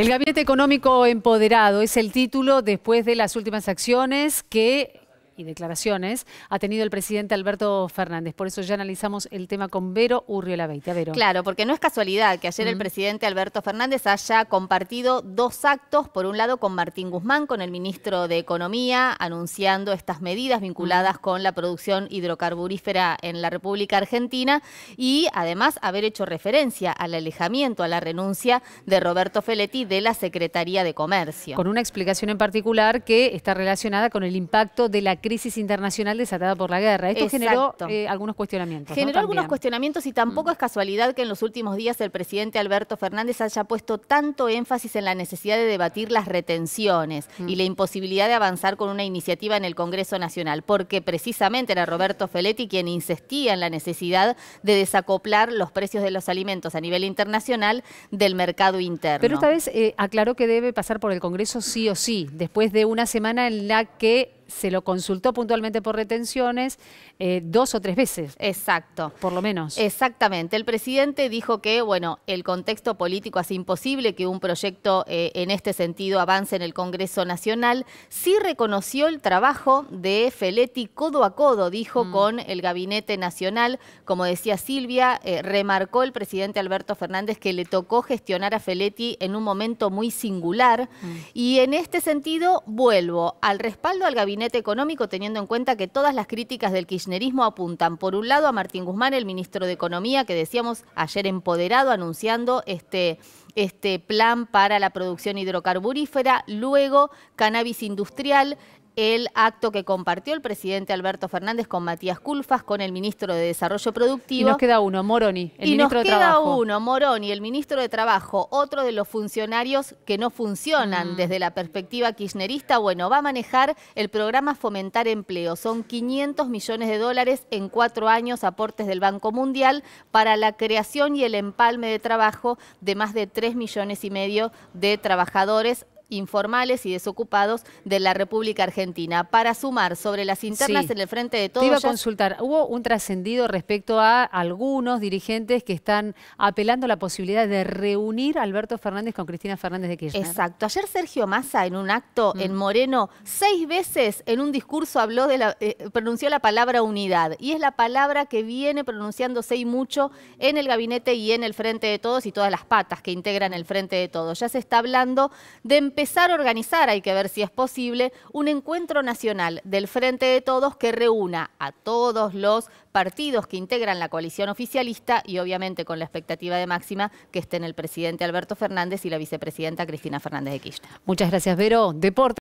El Gabinete Económico Empoderado es el título después de las últimas acciones que y declaraciones ha tenido el presidente Alberto Fernández. Por eso ya analizamos el tema con Vero Urriola Beitia. Vero. Claro, porque no es casualidad que ayer el presidente Alberto Fernández haya compartido dos actos, por un lado con Martín Guzmán, con el ministro de Economía, anunciando estas medidas vinculadas con la producción hidrocarburífera en la República Argentina y además haber hecho referencia al alejamiento, a la renuncia de Roberto Feletti de la Secretaría de Comercio. Con una explicación en particular que está relacionada con el impacto de la crisis crisis internacional desatada por la guerra. Esto generó eh, algunos cuestionamientos. Generó algunos cuestionamientos y tampoco mm. es casualidad que en los últimos días el presidente Alberto Fernández haya puesto tanto énfasis en la necesidad de debatir las retenciones y mm. la imposibilidad de avanzar con una iniciativa en el Congreso Nacional, porque precisamente era Roberto Feletti quien insistía en la necesidad de desacoplar los precios de los alimentos a nivel internacional del mercado interno. Pero esta vez eh, aclaró que debe pasar por el Congreso sí o sí, después de una semana en la que se lo consultó puntualmente por retenciones eh, dos o tres veces. Exacto. Por lo menos. Exactamente. El presidente dijo que, bueno, el contexto político hace imposible que un proyecto eh, en este sentido avance en el Congreso Nacional. Sí reconoció el trabajo de Feletti codo a codo, dijo, mm. con el Gabinete Nacional. Como decía Silvia, eh, remarcó el presidente Alberto Fernández que le tocó gestionar a Feletti en un momento muy singular. Mm. Y en este sentido, vuelvo al respaldo al Gabinete económico, teniendo en cuenta que todas las críticas del kirchnerismo apuntan, por un lado, a Martín Guzmán, el ministro de Economía, que decíamos ayer empoderado, anunciando este, este plan para la producción hidrocarburífera, luego cannabis industrial, el acto que compartió el presidente Alberto Fernández con Matías Culfas, con el ministro de Desarrollo Productivo. Y nos queda uno, Moroni, el y ministro de Trabajo. nos queda uno, Moroni, el ministro de Trabajo, otro de los funcionarios que no funcionan mm. desde la perspectiva kirchnerista. Bueno, va a manejar el programa programa Fomentar Empleo. Son 500 millones de dólares en cuatro años aportes del Banco Mundial para la creación y el empalme de trabajo de más de 3 millones y medio de trabajadores informales y desocupados de la República Argentina. Para sumar sobre las internas en el frente de todos. Te iba a consultar, hubo un trascendido respecto a algunos dirigentes que están apelando a la posibilidad de reunir a Alberto Fernández con Cristina Fernández de Kirchner. Exacto. Ayer Sergio Massa en un acto mm. en Moreno, seis veces en un discurso habló de la, eh, pronunció la palabra unidad y es la palabra que viene pronunciándose y mucho en el gabinete y en el frente de todos y todas las patas que integran el frente de todos. Ya se está hablando de empezar a organizar, hay que ver si es posible, un encuentro nacional del Frente de Todos que reúna a todos los partidos que integran la coalición oficialista y obviamente con la expectativa de máxima que estén el presidente Alberto Fernández y la vicepresidenta Cristina Fernández de Kirchner. Muchas gracias, Vero. Deporte.